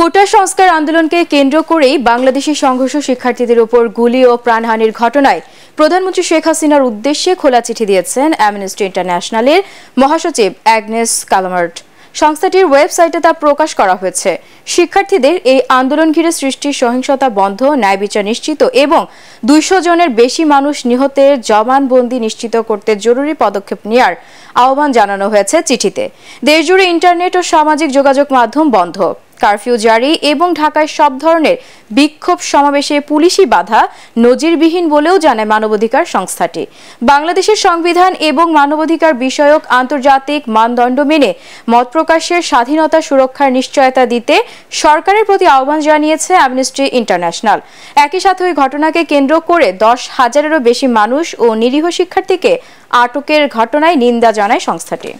কোটা সংস্কার আন্দোলনকে কেন্দ্র করেই বাংলাদেশি সংঘর্ষ শিক্ষার্থীদের উপর গুলি ও প্রাণহানির ঘটনায় প্রধানমন্ত্রী শেখ হাসিনার উদ্দেশ্যে খোলা চিঠি দিয়েছেন অ্যামনেস্টি ইন্টারন্যাশনালের মহাসচিব অ্যাগনেস কালামার্ট সংস্থাটির ওয়েবসাইটে তা প্রকাশ করা হয়েছে শিক্ষার্থীদের এই আন্দোলন ঘিরে সৃষ্টি সহিংসতা বন্ধ ন্যায় বিচার নিশ্চিত এবং দুইশো জনের বেশি মানুষ নিহতের জবানবন্দি নিশ্চিত করতে জরুরি পদক্ষেপ নেওয়ার আহ্বান জানানো হয়েছে চিঠিতে দেশজুড়ে ইন্টারনেট ও সামাজিক যোগাযোগ মাধ্যম বন্ধ কারফিউ জারি এবং ঢাকায় সব ধরনের বিক্ষোভ সমাবেশে পুলিশি বাধা নজিরবিহীন বলেও জানায় মানবাধিকার সংস্থাটি বাংলাদেশের সংবিধান এবং মানবাধিকার বিষয়ক আন্তর্জাতিক মানদণ্ড মেনে মত প্রকাশের স্বাধীনতা সুরক্ষার নিশ্চয়তা দিতে সরকারের প্রতি আহ্বান জানিয়েছে অ্যামনেস্টি ইন্টারন্যাশনাল একই সাথে ওই ঘটনাকে কেন্দ্র করে দশ হাজারেরও বেশি মানুষ ও নিরীহ শিক্ষার্থীকে আটকের ঘটনায় নিন্দা জানায় সংস্থাটি